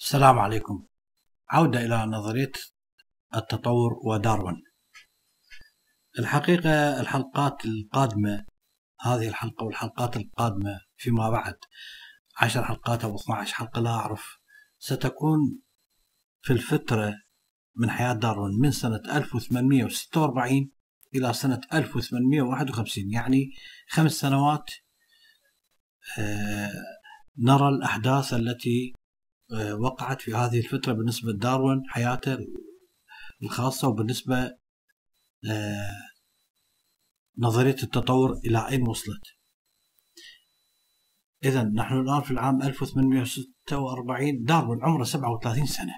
السلام عليكم عودة إلى نظرية التطور وداروين الحقيقة الحلقات القادمة هذه الحلقة والحلقات القادمة فيما بعد عشر حلقات أو 12 حلقة لا أعرف ستكون في الفترة من حياة داروين من سنة 1846 إلى سنة 1851 يعني خمس سنوات آه، نرى الأحداث التي آه، وقعت في هذه الفترة بالنسبة لداروين حياته الخاصة وبالنسبة آه، نظرية التطور إلى أين وصلت إذا نحن الآن في العام 1846 داروين عمره 37 سنة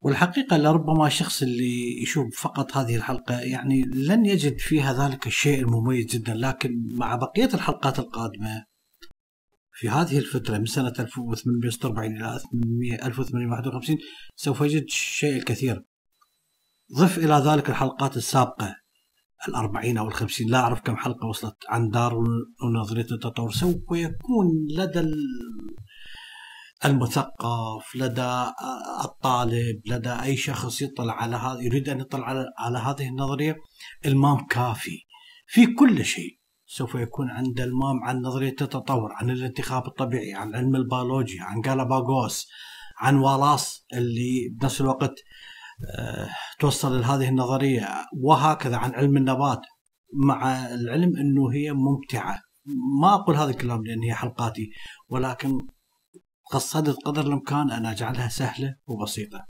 والحقيقة لربما الشخص اللي يشوف فقط هذه الحلقة يعني لن يجد فيها ذلك الشيء المميز جدا لكن مع بقية الحلقات القادمة في هذه الفترة من سنة 1846 إلى 1851 سوف يجد شيء الكثير ضف إلى ذلك الحلقات السابقة الأربعين أو الخمسين لا أعرف كم حلقة وصلت عن دارون ونظرية التطور سوف يكون لدى المثقف لدى الطالب لدى أي شخص يطلع على هذا يريد أن يطلع على هذه النظرية المام كافي في كل شيء سوف يكون عند المام عن نظرية التطور عن الانتخاب الطبيعي عن علم البيولوجيا عن جالاباغوس عن والاس اللي بنفس الوقت آه، توصل لهذه النظرية وهكذا عن علم النبات مع العلم أنه هي ممتعة ما أقول هذا الكلام لأن هي حلقاتي ولكن قصدت قدر الإمكان أن أجعلها سهلة وبسيطة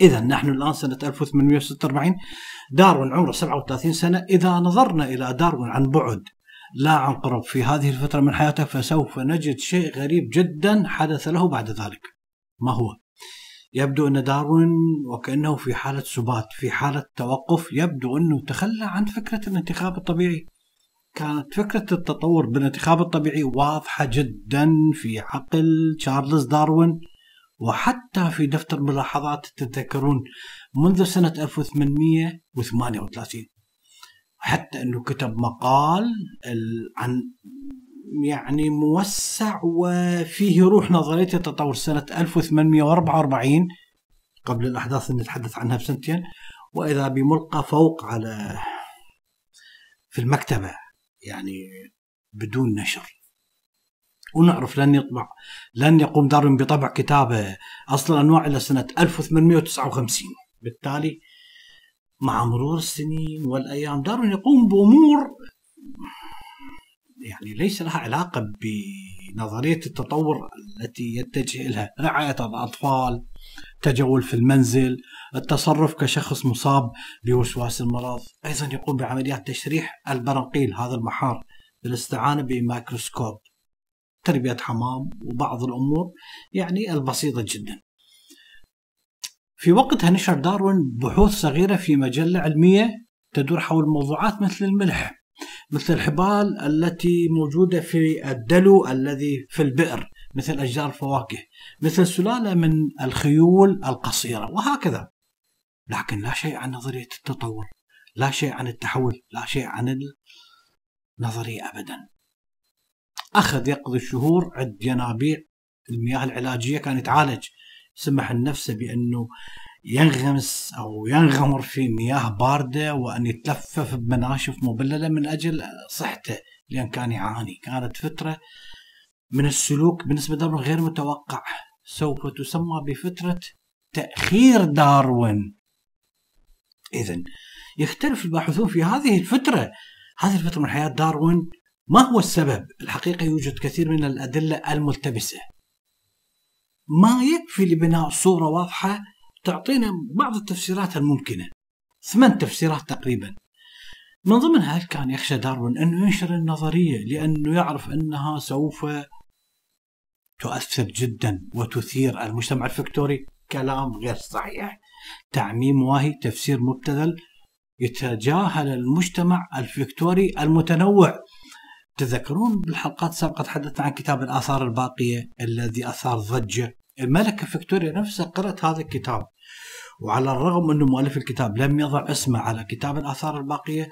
إذا نحن الآن سنة 1846 داروين عمره 37 سنة إذا نظرنا إلى داروين عن بعد لا عن قرب في هذه الفترة من حياته فسوف نجد شيء غريب جدا حدث له بعد ذلك ما هو؟ يبدو أن داروين وكأنه في حالة سبات في حالة توقف يبدو أنه تخلى عن فكرة الانتخاب الطبيعي كانت فكرة التطور بالانتخاب الطبيعي واضحة جدا في عقل تشارلز داروين وحتى في دفتر ملاحظات تتذكرون منذ سنة 1838 حتى أنه كتب مقال عن يعني موسع وفيه روح نظرية التطور سنة 1844 قبل الأحداث اللي نتحدث عنها بسنتين وإذا بملقى فوق على في المكتبة يعني بدون نشر ونعرف لن يطبع لن يقوم داروين بطبع كتابه أصل الأنواع إلى سنة 1859 بالتالي مع مرور السنين والأيام داروين يقوم بأمور يعني ليس لها علاقة بنظرية التطور التي يتجه إلها رعاية الأطفال تجول في المنزل التصرف كشخص مصاب بوسواس المرض أيضا يقوم بعمليات تشريح البرقيل هذا المحار بالاستعانة بميكروسكوب تربية حمام وبعض الأمور يعني البسيطة جدا في وقتها نشر داروين بحوث صغيرة في مجلة علمية تدور حول موضوعات مثل الملح مثل الحبال التي موجودة في الدلو الذي في البئر مثل أشجار الفواكه مثل سلالة من الخيول القصيرة وهكذا لكن لا شيء عن نظرية التطور لا شيء عن التحول لا شيء عن النظرية أبدا اخذ يقضي الشهور عند ينابيع المياه العلاجيه كان يتعالج سمح لنفسه بانه ينغمس او ينغمر في مياه بارده وان يتلفف بمناشف مبلله من اجل صحته لان كان يعاني كانت فتره من السلوك بالنسبه لدارون غير متوقع سوف تسمى بفتره تاخير داروين اذا يختلف الباحثون في هذه الفتره هذه الفتره من حياه داروين ما هو السبب؟ الحقيقة يوجد كثير من الأدلة الملتبسة ما يكفي لبناء صورة واضحة تعطينا بعض التفسيرات الممكنة ثمان تفسيرات تقريبا من ضمنها كان يخشى داروين أنه ينشر النظرية لأنه يعرف أنها سوف تؤثر جدا وتثير المجتمع الفكتوري كلام غير صحيح تعميم واهي تفسير مبتذل يتجاهل المجتمع الفكتوري المتنوع تذكرون بالحلقات السابقة تحدثنا عن كتاب الآثار الباقية الذي أثار ضجة الملكة فيكتوريا نفسها قرأت هذا الكتاب وعلى الرغم أنه مؤلف الكتاب لم يضع اسمه على كتاب الآثار الباقية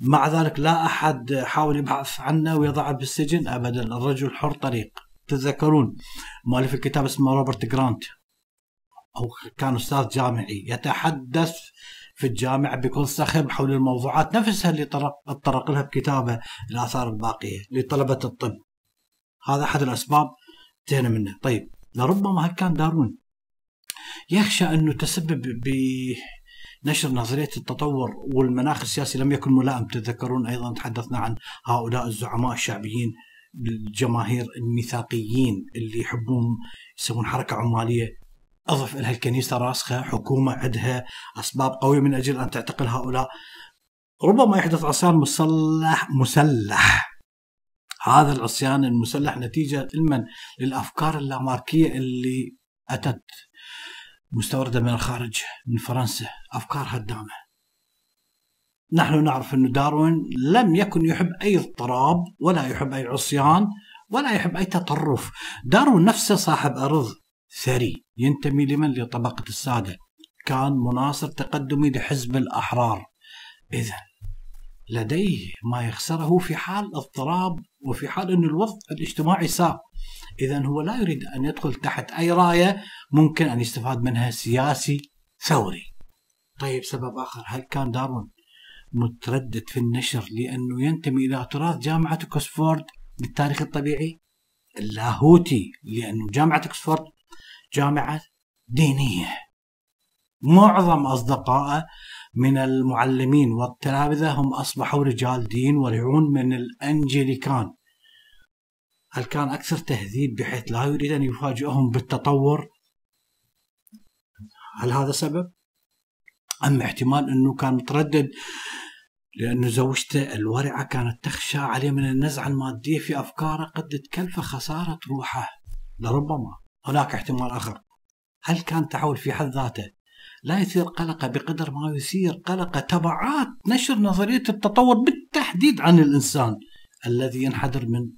مع ذلك لا أحد حاول يبحث عنه ويضعه بالسجن أبدا الرجل حر طريق تتذكرون مؤلف الكتاب اسمه روبرت جرانت أو كان أستاذ جامعي يتحدث في الجامعة بكل صخب حول الموضوعات نفسها اللي طرق, اتطرق لها بكتابه الآثار الباقية لطلبة الطب هذا أحد الأسباب انتهينا منه طيب لربما كان دارون يخشى أنه تسبب بنشر نظرية التطور والمناخ السياسي لم يكن ملائم تتذكرون أيضا تحدثنا عن هؤلاء الزعماء الشعبيين الجماهير الميثاقيين اللي يحبون يسوون حركة عمالية أضف لها الكنيسة راسخة حكومة عندها أسباب قوية من أجل أن تعتقل هؤلاء ربما يحدث عصيان مسلح مسلح هذا العصيان المسلح نتيجة لمن؟ للأفكار اللاماركية اللي أتت مستوردة من الخارج من فرنسا أفكار هدامة نحن نعرف أن داروين لم يكن يحب أي اضطراب ولا يحب أي عصيان ولا يحب أي تطرف داروين نفسه صاحب أرض ثري ينتمي لمن لطبقة السادة كان مناصر تقدمي لحزب الأحرار إذا لديه ما يخسره في حال اضطراب وفي حال أن الوضع الاجتماعي ساق إذا هو لا يريد أن يدخل تحت أي راية ممكن أن يستفاد منها سياسي ثوري طيب سبب آخر هل كان دارون متردد في النشر لأنه ينتمي إلى تراث جامعة أكسفورد للتاريخ الطبيعي اللاهوتي لأن جامعة أكسفورد جامعه دينيه معظم اصدقائه من المعلمين والتلامذه هم اصبحوا رجال دين ورعون من الانجليكان هل كان اكثر تهذيب بحيث لا يريد ان يفاجئهم بالتطور هل هذا سبب ام احتمال انه كان متردد لأن زوجته الورعه كانت تخشى عليه من النزعه الماديه في افكاره قد تكلفه خساره روحه لربما هناك احتمال آخر هل كان تحول في حد ذاته لا يثير قلقة بقدر ما يثير قلقة تبعات نشر نظرية التطور بالتحديد عن الإنسان الذي ينحدر من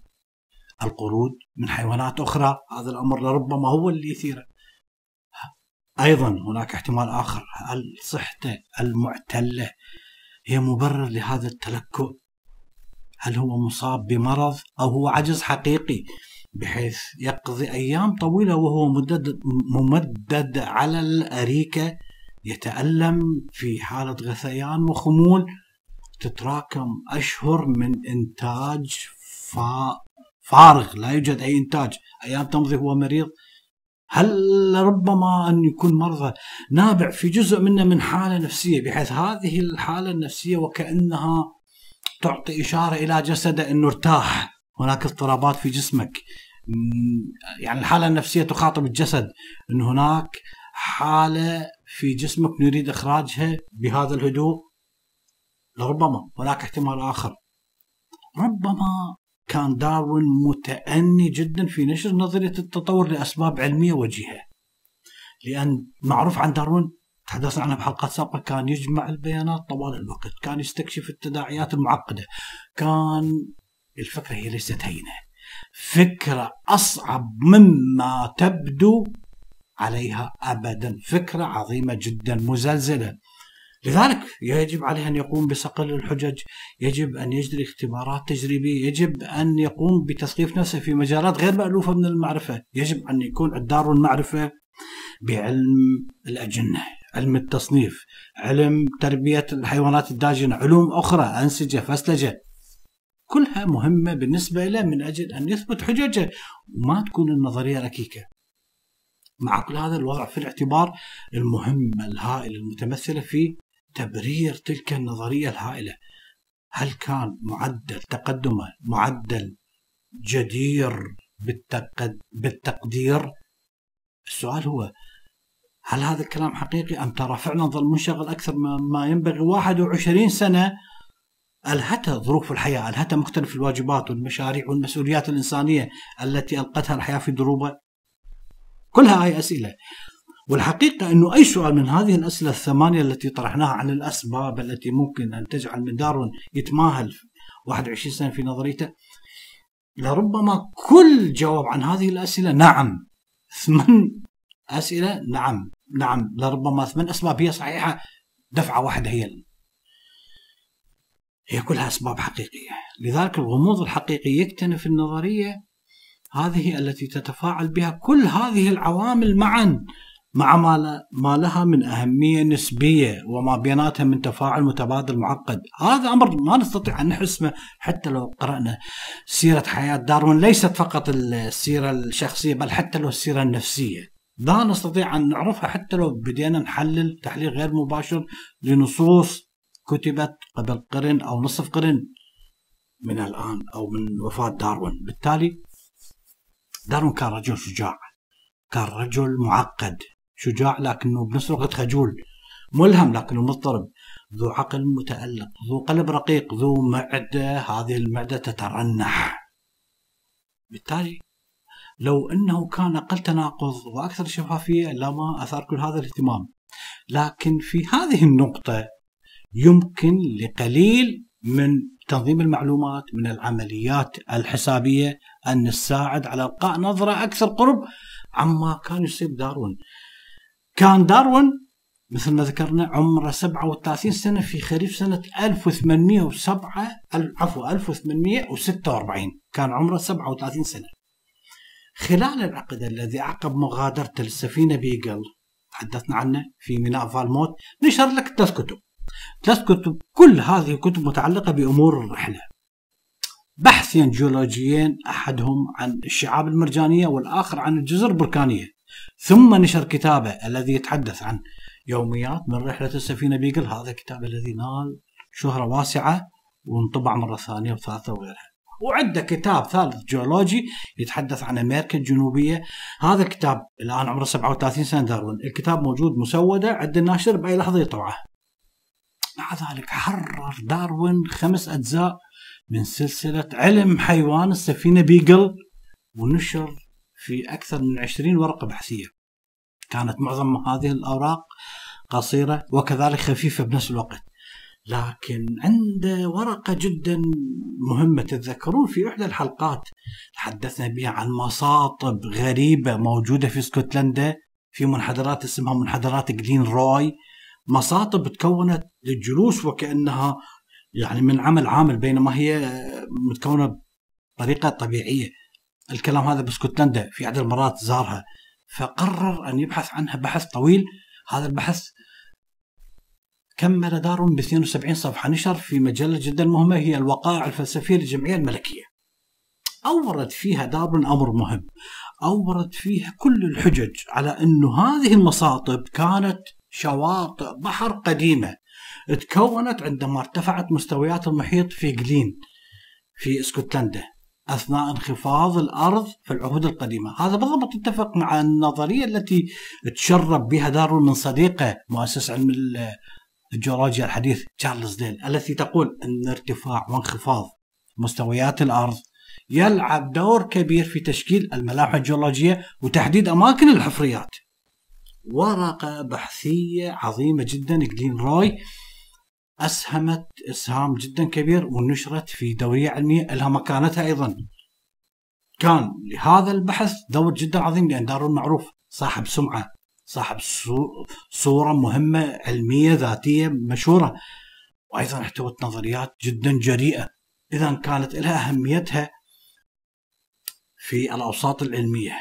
القرود من حيوانات أخرى هذا الأمر لربما هو اللي يثيره أيضا هناك احتمال آخر هل صحته المعتلة هي مبرر لهذا التلكؤ هل هو مصاب بمرض أو هو عجز حقيقي بحيث يقضي أيام طويلة وهو ممدد, ممدد على الأريكة يتألم في حالة غثيان وخمول تتراكم أشهر من إنتاج فارغ لا يوجد أي إنتاج أيام تمضي هو مريض هل ربما أن يكون مرضى نابع في جزء منه من حالة نفسية بحيث هذه الحالة النفسية وكأنها تعطي إشارة إلى جسده أنه ارتاح هناك اضطرابات في جسمك يعني الحالة النفسية تخاطب الجسد أن هناك حالة في جسمك نريد إخراجها بهذا الهدوء لربما هناك احتمال آخر ربما كان داروين متأني جدا في نشر نظرية التطور لأسباب علمية وجيهة لأن معروف عن داروين تحدثنا عنه بحلقات سابقة كان يجمع البيانات طوال الوقت كان يستكشف التداعيات المعقدة كان الفكرة هي ليست هينة فكرة أصعب مما تبدو عليها أبدا فكرة عظيمة جدا مزلزلة لذلك يجب عليه أن يقوم بصقل الحجج يجب أن يجري اختبارات تجريبية يجب أن يقوم بتثقيف نفسه في مجالات غير مألوفة من المعرفة يجب أن يكون دار المعرفة بعلم الأجنة علم التصنيف علم تربية الحيوانات الداجنة علوم أخرى أنسجة فسلجة كلها مهمة بالنسبة له من أجل أن يثبت حججه وما تكون النظرية ركيكة مع كل هذا الوضع في الاعتبار المهمة الهائلة المتمثلة في تبرير تلك النظرية الهائلة هل كان معدل تقدمه معدل جدير بالتقد... بالتقدير السؤال هو هل هذا الكلام حقيقي أم ترى فعلا ظل منشغل أكثر ما ينبغي 21 سنة ألهتها ظروف الحياة ألهتها مختلف الواجبات والمشاريع والمسؤوليات الإنسانية التي ألقتها الحياة في دروبة كلها هاي أسئلة والحقيقة أنه أي سؤال من هذه الأسئلة الثمانية التي طرحناها عن الأسباب التي ممكن أن تجعل من دارون يتماهل 21 سنة في نظريته لربما كل جواب عن هذه الأسئلة نعم ثمان أسئلة نعم نعم لربما ثمان أسباب هي صحيحة دفعة واحدة هي هي كلها أسباب حقيقية لذلك الغموض الحقيقي يكتنف النظرية هذه التي تتفاعل بها كل هذه العوامل معا مع ما لها من أهمية نسبية وما بيناتها من تفاعل متبادل معقد هذا أمر ما نستطيع أن نحسمه حتى لو قرأنا سيرة حياة داروين ليست فقط السيرة الشخصية بل حتى لو السيرة النفسية لا نستطيع أن نعرفها حتى لو بدينا نحلل تحليل غير مباشر لنصوص كتبت قبل قرن أو نصف قرن من الآن أو من وفاة داروين بالتالي داروين كان رجل شجاع كان رجل معقد شجاع لكنه بنفس الوقت خجول ملهم لكنه مضطرب ذو عقل متألق ذو قلب رقيق ذو معدة هذه المعدة تترنح بالتالي لو أنه كان أقل تناقض وأكثر شفافية لما أثار كل هذا الاهتمام لكن في هذه النقطة يمكن لقليل من تنظيم المعلومات من العمليات الحسابية أن نساعد على إلقاء نظرة أكثر قرب عما كان يصيب داروين كان داروين مثل ما ذكرنا عمره 37 سنة في خريف سنة 1807 عفوا 1846 كان عمره 37 سنة خلال العقد الذي عقب مغادرته للسفينة بيجل تحدثنا عنه في ميناء فالموت نشر لك ثلاث كتب ثلاث كتب كل هذه كتب متعلقة بأمور الرحلة بحثين جيولوجيين أحدهم عن الشعاب المرجانية والآخر عن الجزر البركانية ثم نشر كتابه الذي يتحدث عن يوميات من رحلة السفينة بيجل هذا الكتاب الذي نال شهرة واسعة وانطبع مرة ثانية وثالثة وغيرها وعنده كتاب ثالث جيولوجي يتحدث عن امريكا الجنوبيه هذا الكتاب الان عمره 37 سنه داروين الكتاب موجود مسوده عند الناشر باي لحظه يطبعه. مع ذلك حرر داروين خمس أجزاء من سلسلة علم حيوان السفينة بيجل ونشر في أكثر من عشرين ورقة بحثية كانت معظم هذه الأوراق قصيرة وكذلك خفيفة بنفس الوقت لكن عنده ورقة جدا مهمة تتذكرون في إحدى الحلقات تحدثنا بها عن مصاطب غريبة موجودة في اسكتلندا في منحدرات اسمها منحدرات جلين روي مصاطب تكونت للجلوس وكانها يعني من عمل عامل بينما هي متكونه بطريقه طبيعيه. الكلام هذا باسكتلندا في عدد المرات زارها فقرر ان يبحث عنها بحث طويل هذا البحث كمل دارون ب 72 صفحه نشر في مجله جدا مهمه هي الوقائع الفلسفيه للجمعيه الملكيه. اورد فيها دارون امر مهم اورد فيها كل الحجج على انه هذه المصاطب كانت شواطئ بحر قديمة تكونت عندما ارتفعت مستويات المحيط في جلين في اسكتلندا اثناء انخفاض الارض في العهود القديمه، هذا بالضبط يتفق مع النظريه التي تشرب بها دارون من صديقه مؤسس علم الجيولوجيا الحديث تشارلز ديل التي تقول ان ارتفاع وانخفاض مستويات الارض يلعب دور كبير في تشكيل الملاحه الجيولوجيه وتحديد اماكن الحفريات. ورقة بحثية عظيمة جدا جلين روي أسهمت إسهام جدا كبير ونشرت في دورية علمية لها مكانتها أيضا كان لهذا البحث دور جدا عظيم لأن دارون معروف صاحب سمعة صاحب صورة مهمة علمية ذاتية مشهورة وأيضا احتوت نظريات جدا جريئة إذا كانت لها أهميتها في الأوساط العلمية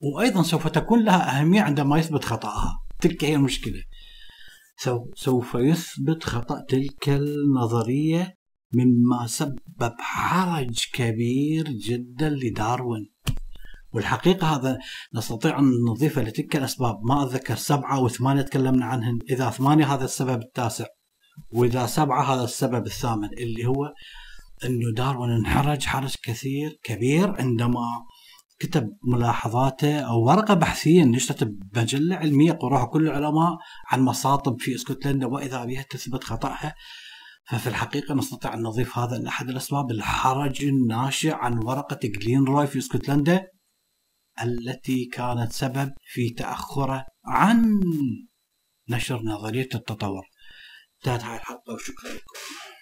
وايضا سوف تكون لها اهميه عندما يثبت خطاها تلك هي المشكله سوف يثبت خطا تلك النظريه مما سبب حرج كبير جدا لداروين والحقيقة هذا نستطيع أن نضيفه لتلك الأسباب ما أتذكر سبعة وثمانية تكلمنا عنهن إذا ثمانية هذا السبب التاسع وإذا سبعة هذا السبب الثامن اللي هو أنه داروين انحرج حرج كثير كبير عندما كتب ملاحظاته او ورقه بحثيه نشرت بمجله علميه قراها كل العلماء عن مصاطب في اسكتلندا واذا بها تثبت خطاها ففي الحقيقه نستطيع ان نضيف هذا لاحد الاسباب الحرج الناشئ عن ورقه جلين روي في اسكتلندا التي كانت سبب في تاخره عن نشر نظريه التطور انتهت هاي الحلقه وشكرا لكم